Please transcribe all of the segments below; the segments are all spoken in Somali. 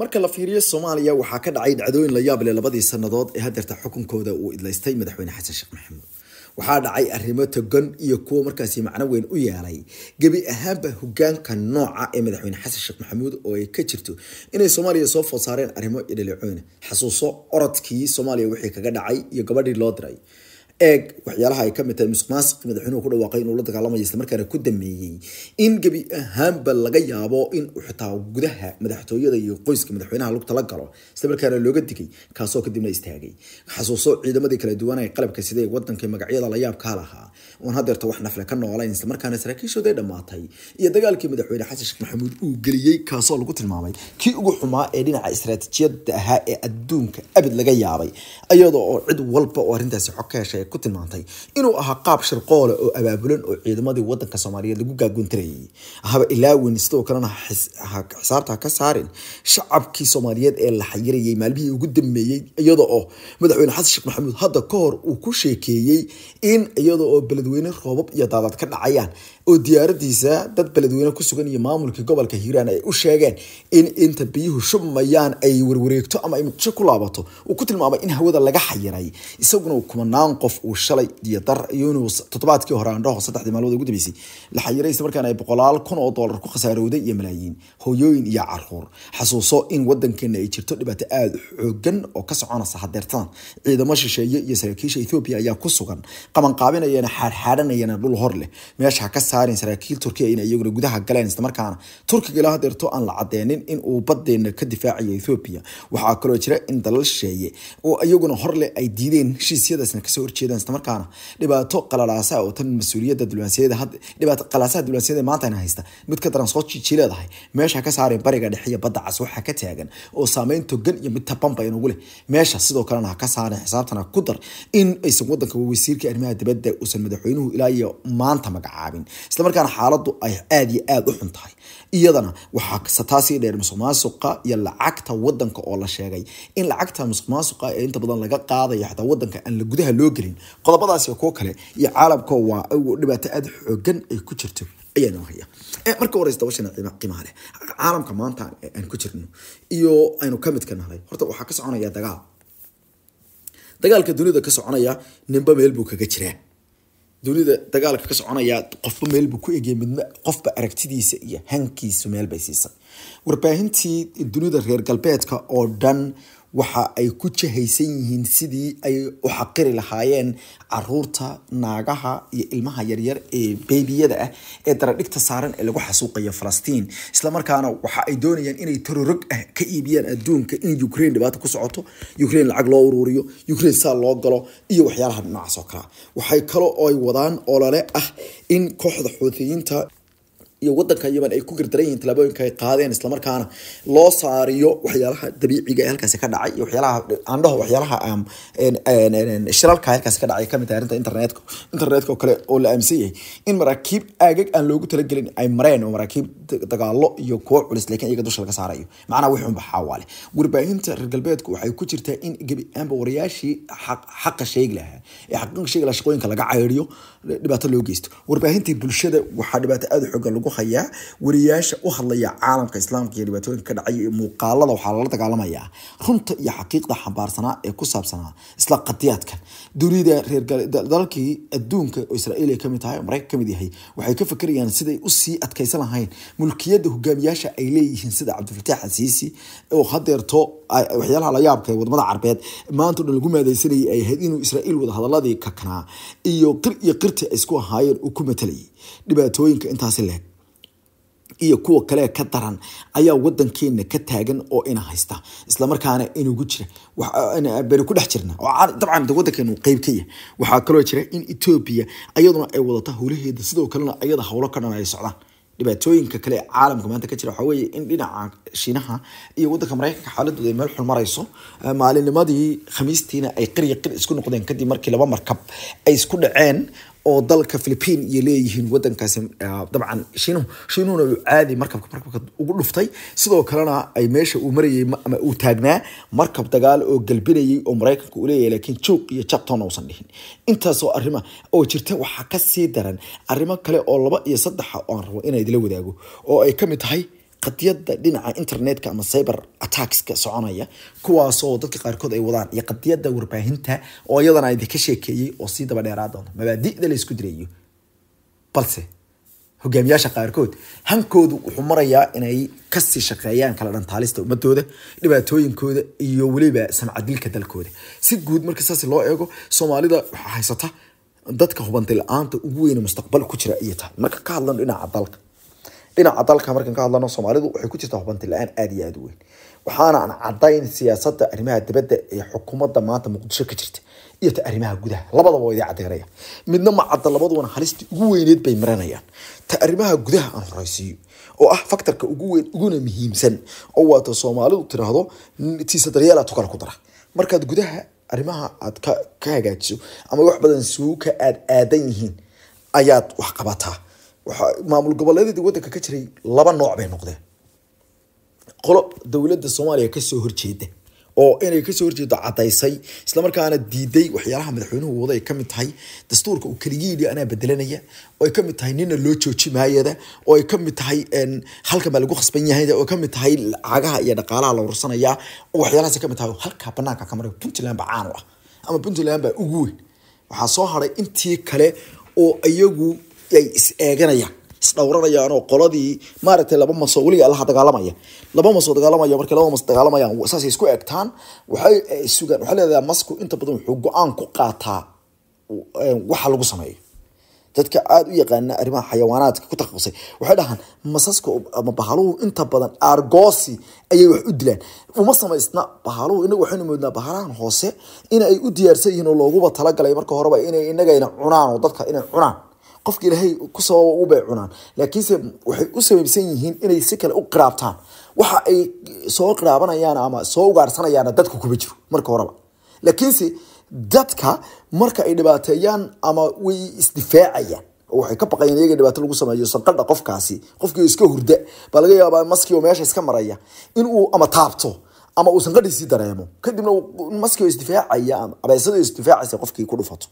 marka la fiiriyo soomaaliya waxaa ka dhacay dhacdooyin la yaab leh labadii sannadood ee hadeerta xukunkooda uu idlaystay madaxweyne xasan sheekh maxamuud waxaa dhacay arrimo togan iyo kuwo markaasi macno weyn u yeelay gebi ahaanba hogaanka nooca ee madaxweyne xasan sheekh maxamuud oo ay ka jirto inay soomaaliya soo food arrimo iyo dhaleecoyn xasuuso orodkii soomaaliya wixii kaga dhacay iyo gabadhii loo diray eeg waxyaalaha ay kamid tahay musuq maasiq madaxweynuhu ku dhawaaqay inuu la dagaalamaya islamarkaana ku dameeyey in gebi ahaanba laga yaabo in xitaa gudaha madaxtooyada iyo qoyska madaxweynaha lagu tala galo islamarkaana looga digay kaasoo kadibna istaagay xasuuso ciidamadii kala duwanay qalabka sidee wadanka magacyada la yaabkaa lahaa oon hadeerta wax nafle ka noolayn islamarkaana saraakiishooday dhammaatay iyo dagaalkii madaxweyne xasan sheekh maxamuud uu geliyey kaasoo lagu tilmaamay kii ugu xumaa ee dhinaca istaraatiijiyada ahaa ee adduunka abad laga yaabay iyadoo oo cid walba oo arrintaasi xog ka heshay ku tilmaantay inuu ahaa qaab shirqoole oo abaabulan oo ciidamadii wadanka soomaaliyeed lagu gaagoontarayay ahaba ilaa ilaaweyn sidoo kalena xisaabta ka saarin shacabkii soomaaliyeed ee la xayirayay maalmihii ugu dambeeyey iyada oo madaxweyne xasan sheekh maxamuud hadda ka hor uu ku sheekeeyey in iyada oo beledweyne roobab iyo daadad ka dhacayaan oo diyaaradiisa dad beledweyne ku sugan iyo maamulkii gobolka hiiraan ay u sheegeen in inta biyuhu shubmayaan ay warwareegto ama ay muqdisho ku laabato uu ku tilmaamay in hawada laga xayiray isaguna kumanaan qof uu shalay iyo dar iyo toddobaadkii hore andhaho saddexdii maalmood ugu dambeysay la xayiray isla markaana ay boqolaal kun oo doolar ku khasaarowday iyo malaayiin hooyooyin iyo carruur xasuuso in wadankeena ay jirto dhibaato aada xoogan oo ka soconaysa hadeertadan ciidamo shisheeye iyo saraakiisha ethoobiya ayaa ku sugan qabanqaabinayana xaadxaadhanayana dhul hor leh meesha ka saar saareen saraakiil turkiya in iyaguna gudaha galeen islamarkaana turkiga ilaa hadeerto aan la cadeynin in uu ka difaacayo ethoobiya waxaa kaloo jira in dalal sheeye oo iyaguna horle ay diideen heshiisyadaasna kasoo horjeedaan islamarkaana dhibaato qalalaasa oo tan mas-uuliyada dulaansiyadadhibaato qalaasaha dulaansiyada maantana haysta mid ka daran soo jiji leedahay meesha ka saareen bariga dhexe badda cas waxaa ka taagan oo saameyn togan iyo mid tabamba inugu leh meesha sidoo kalena ha ka saareen xisaabtana ku dar in aysan wadanka wasiirka arrimaha dibadda uusan madaxweynuhu ilaa iyo maanta magacaabin islamarkaana xaaladu ay aada iyo aada u xun tahay iyadana waxaa taasii dheer musuq iyo lacagta wadanka oo la sheegay in lacagta musuq ee inta badan laga qaadayo xataa wadanka aan la gudaha loo gelin qodobadaasi kuwo kale iyo caalamka waa dhibaato aada xoogan ay ku jirto ayaan haya eh, marka horeysta washana qiimaha leh caalamka maanta aan ku jirno iyo aynu ka midka nahay horta waxaa ka soconaya dagaal dagaalka dunida ka soconaya ninba meel buu kaga jiraa dunida dagaalka ka soconaya qofba meelba ku egey midn qofba aragtidiisa iyo hankiisa meelbay siisa warbaahintii dunida reer galbeedka oo dhan waxa ay ku jahaysan yihiin sidii ay u xaqiri lahaayeen caruurta naagaha iyo ilmaha yaryar ee beebiyada ah ee daradhigta saaran ee lagu xasuuqayo falastiin islamarkaana waxa ay doonayaan inay tarorog ah ka iibiyaan adduunka in ukraine dhibaata ku socoto ukraine lacag loo uruuriyo ukraine saa loo galo iyo waxyaalaha dhinacaas oo kala waxay kale oo ay wadaan olole ah in kooxda xuutiyiinta iyo wadanka yemen ay ku gardaran yihiin ay qaadeen islamarkaana loo saariyo waxyaalaha dabiiciga ah ee halkaasi ka dhacay iyo waxyaalaha aan dhaho waxyaalaha um, shiralka ah halkaasi ka dhacay kamid tahay arrinta internetka internetka oo kale oo la aaminsan yahay in maraakiib aagag aan loogu talagelin ay mareen oo maraakiib dagaalo iyo kuwo culis laakiin iyaga dusha laga saarayo macnaha wixii unba xaawaale warbaahinta reer galbeedku waxay ku jirtaa in gebi aanba wariyaashii xaqa sheegi lahaa ee xaqa sheegi lahaa shaqooyinka laga cayriyo dhibaato loo geysto warbaahintii bulshada waxaa dhibaato aada u lagu ku hayaa wariyaasha u hadlaya caalamka islaamka iyo dhibaatooyinka ka dhacay muuqaalada waxaa lala dagaalamayaa runta iyo xaqiiqda xambaarsanaa ee ku saabsanaa isla qadiyaadkan dunida reerdalalkii adduunka oo israa'iil ay kamid tahay oo maraykan kamid yahay waxay ka fakerayaan siday usii adkaysan lahayn mulkiyadda hogaamiyaasha ay leeyihiin sida cabdifataax xasiisi oo hadeerto waxyaalaha la yaabka wadamada carbeed maanta dhan lagu maadaysanayay ay ahayd inuu israa'iil wadahadaladii kakanaa iyo qir iyo qirti ay isku ahaayeen uu ku matalayay dhibaatooyinka intaasi leeg iyo kuwa kale ka daran ayaa wadankeena ka taagan oo ina haysta islamarkaana inugu jira baynu ku jirna dabcan wadankeenu qeyb ka yahay waxaa kaloo jira in etoobiya iyaduna ay wadata howlaheeda sidoo kalena iyada howlo ka dhan ay socdaan dhibaatooyinka kale ee caalamka maanta ka jira waxaa weeye in dhinaca shiinaha iyo waddanka maraykanka xaaladooda ay meel xun maalinnimadii khamiistiina ay qirya isku noqdeen kadib markii laba markab ay isku dhaceen oo dalka philipiin iyo leeyihiin wadankaasi dabcan shiinuhu shiinuhuna uu caaday markabka markabka ugu dhuftay sidoo kalena ay meesha uu marayay ama uu taagnaa markab dagaal oo galbinayay oo maraykanka uu leeyahay laakiin joog iyo jabtoon uusan dhihin intaasoo arrima oo jirta waxaa kasii daran arrimo kale oo laba iyo saddexa oo aan rabo inaan idila wadaago oo ay ka mid tahay qadiyada dhinaca internetka ama cyber attackska soconaya kuwaasoo dadka qaarkood ay wadaan iyo qadiyada warbaahinta oo iyadana idinka sheekeeyey oo sii daba dheeraa mabaadi'da la isku direeyo balse hogaamiyaasha qaarkood hankoodu wuxuu marayaa inay kasii shaqeeyaan kala dhantaalista ummadooda dhibaatooyinkooda iyo weliba samcadilka dalkooda si guud marka saas loo eego soomaalida waxaa haysata dadka hubanti la-aanta ugu weyne mustaqbal ku jira iyo tahay marka ka hadlan dhinaca dalka dhinaca dalka markaan ka hadlano soomaalidu waxay ku jirtaa hubanti la-aan aada iyo aada u weyn waxaana aan cadayn siyaasadda arrimaha dibadda ee xukuumadda maanta muqdisho ka jirta iyo ta arrimaha gudaha labadaba waa idiin cadeynaya midna ma cadda labaduna halista ugu weyneed bay maranayaan ta arrimaha gudaha aan horaysiiyo oo ah faktarka ugu weyn uguna muhiimsan oo waata soomaalidu tiraahdo tiisa daryeelaa tukala ku dara markaad gudaha arrimaha aad ka hagaajiso ama wax badan suuka aad aadan yihiin ayaad wax qabataa waxaa maamul goboleedadii waddanka ka jiray laba nooc bay noqdeen qolo dowladda soomaaliya kasoo horjeeda oo inay kasoo horjeedo cadaysay islamarkaana diiday waxyaalaha madaxweynuhu wada ay kamid tahay dastuurka uu keligiidhi anaa bedelanaya oo ay kamid tahay nina loo jooji maayada oo ay kamid tahay halkan baa lagu khasban yahay oo kamid tahay lacagaha iyo dhaqaalaha la warsanaya waxyaalahaas kamid tahay halkaa banaanka ka maray puntland baa caan ah ama puntland baa ugu weyn waxaa soo haray intii kale oo iyagu ay is eeganayaan isdhowranayaanoo qoladii maaragtay laba maso weliga allaha dagaalamaya laba maso dagaalamaya markay laba maso dagaalamayaan saasay isku egtaan waxay e, sugaan waxaa leedahay masku inta badan wuxuu go-aan ku qaataa e, waxa lagu sameeyo dadka aada u yaqaana arrimaha xayawaanaadka ku taqaqusay waxay dhahaan masaska ama bahaluhu inta badan aargoosi ayay wax u dilaan uma samaysna bahaluhu inagu waxaynu moodnaa bahalahan hoose in ay u diyaarsan yihiin oo looguba talagalay marka horeba inay inagayna cunaanoo dadka inay cunaan qofka ilaahay ku sababa ugu cunaan laakiinse waxay u sabaybsan yihiin inay si kale u qiraabtaan waxa ay soo qiraabanayaan ama soo ugaarhsanayaana dadka kuma jiro marka horeba laakiinse dadka marka ay dhibaateeyaan ama way isdifaacayaan waxay ka baqayeen iyaga dhibaato lagu sameeyo sanqadha qofkaasi qofkii iska hurda baa laga yaabaa maskii oo meesha iska maraya inuu ama taabto ama uusan qadhiisii dareemo kadibna maski isdifaacaya ama abeysada isdifaacaysa qofkii ku dhufato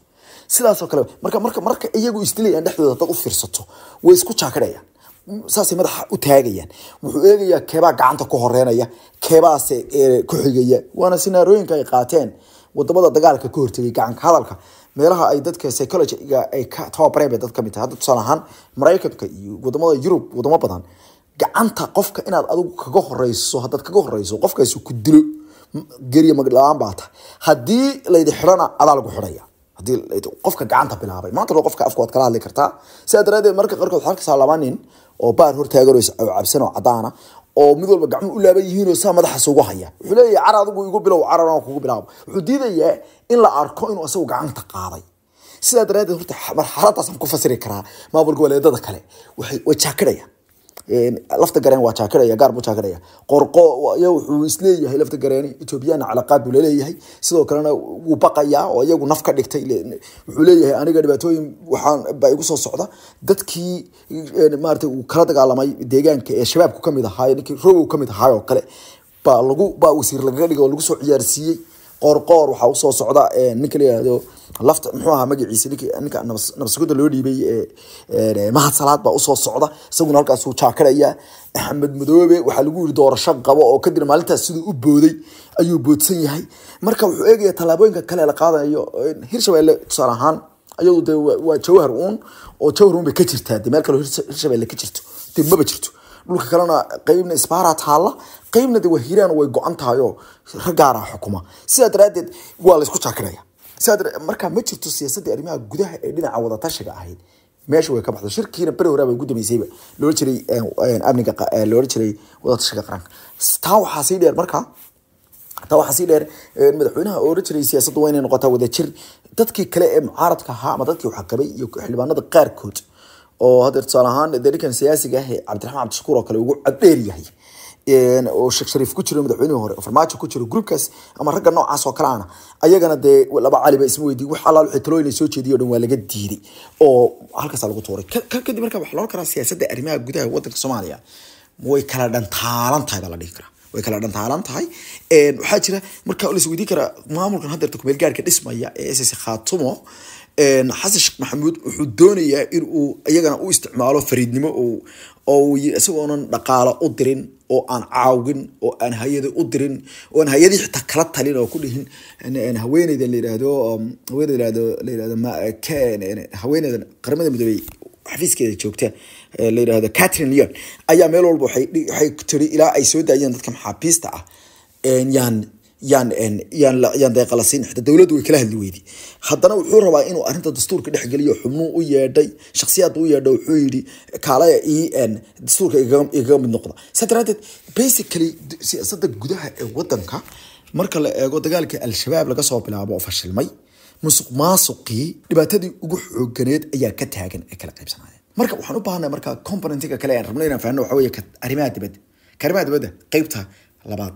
sidaasoo kale marka marka marka iyagu isdilayaan dhexdooda dad u fiirsato way isku jaakadhayaan saasay madaxa u taagayaan wuxuu eegayaa keebaa gacanta ku horeynaya keebaase ku xigaya waana sinaarooyinka ay qaateen wadamada dagaalka ka hortegay gacanka hadalka meelaha ay dadka psychology ay ka tababareen bay dad kamid tahay hadda tusaale ahaan maraykanka iyo wadamada yurub wadamo badan gacanta qofka inaad adigu kaga horeyso hadaad kaga horeyso qofkaasi ku dilo geriya magdhalaan baa ta haddii laydi xidhana adaa lagu xidhaya qofka gacanta bilaabay maanta qofka afkood kala hadli kartaa sidaa daraadeed marka qaarkood waxaa arkaysaa laba nin oo baar hortaagan oo cabsan oo cadaana ah, oo mid walba gacmuhu u laaban yihiin oo saa madaxaas ugu haya wuxuu leeyahay cara adigu igu bilow carana kugu bilaabo wuxuu diidayaa in la arko inuu isagu gacanta qaaday sidaa daraadeed horta marxaladaasaan ku fasiri karaa maamulka waleedada kale waxay wajaakidhayaan lafta gareen waa jaakinaya gaar buu jaakinaya qorqo iyagu wuxuu isleeyahay lafta gareeni ethoobiyaana calaqaad buu laleeyahay sidoo kalena wuu baqayaa oo iyagu naf ka dhigtay wuxuu leeyahay aniga dhibaatooyin waxaan baa igu soo socda dadkii maarata uu kala dagaalamay deegaanka ee shabaabku kamid ahaay ninkii rogow kamid ahaay oo kale baa lagu baa wasiir lagaga dhigay oo lagu soo ciyaarsiiyey qoorqoor waxaa usoo socda ninka layihahdo lafta muxuu ahaa magaciisa ninka nabaskuda loo dhiibay mahad salaad baa usoo socda isaguna halkaasuu jaakaraya axmed madoobe waxaa lagu yiri doorasho qabo oo kadib maalintaas siduu u booday ayuu boodsan yahay marka wuxuu eegaya tallaabooyinka kale la qaadayo hirshabeelle tusaale ahaan ayadu de waa jawhar uun oo jawhar uun bay ka jirtaa de meel kaleo hirshabeelle ka jirto de maba jirto dhulka kalena qeybna isbaaraa taalla qeybna de waa hiiraan way go-an tahay oo raggaana xukuma sidaa daraadeed waa laysku jaakinaya sidaa ma jirto siyaasadii arrimaha gudaha ee dhinaca wadatashiga ahayd meesha way ka baxdo shirkiina beri horaa ugu dambeysayba loola jiray eh, eh, amniga eh, loola jiray wadatashiga qaranka taa waxaa sii dheer markaa taa waxaa sii dheer madaxweynaha oran jiray siyaasaddu waa inay noqotaa wadajir dadkii kale ee mucaaradka ahaa ama dadkii waxqabay iyo xildhibaanada qaarkood oo hadda tusaale ahaan dariikan siyaasiga ah cabdiraxmaan cabdishakuur oo kale ugu cabdheer yahay oo sheekh shariif ku jiro madaxweynihii hore oo farmaajo ku jiro groupkaas ama ragga noocaas oo kale ana ayagana dee laba caliba ba isma weydiiy wax allaal wixii talooyin la soo jeediyay o dhan waa laga diiday oo halkaasa lagu tuuray kadib marka waxaa loo karaa siyaasadda arrimaha gudaha waddanka soomaaliya way kala dhantaalan tahay baa la dhihi karaa way kala dhantaalan tahay waxaa jira marka lasweydiin karaa maamulkan haddeerta kumeel gaarka dhismaya ee ss khaatumo xasan sheekh maxamuud wuxuu doonayaa in uu iyagana u isticmaalo fariidnimo oo isagoonan dhaqaalo u dirin oo aan caawin oo aan hay-ada u dirin oo aan hay-adii xitaa kala talin oo ku dhihin haweeneyda layiraahdo um, haweeneyda layirahdo layirahdo haweeneydan qaramada midoobey xafiiskeeda joogta la yidhaahdo catherine leon ayaa meel walba waxay tiri ilaa ay soo daayeen dadka maxaabiista ah yaan yaan deeqalasiin xita dowladdu way kala hadli weydii haddana wuxuu rabaa inuu arrinta dastuurka dhexgeliyo xubnuu u yeedhay shakhsiyaadba u yeedha wuxuu yidhi kaalaya ii dastuurka igaga mid noqda saa daraadeed basically siyaasadda gudaha ee waddanka marka la eego dagaalkii al-shabaab laga soo bilaabo oo fashilmay musuq maasuqii dhibaatadii ugu xooganeed ayaa ka taagan ay kala qaybsanaayeen marka waxaan u baahanay markaa componentiga kale aan rabno inaan fahanno waxa weeye arrimaha dibadda arrimaha dibadda qaybta labaad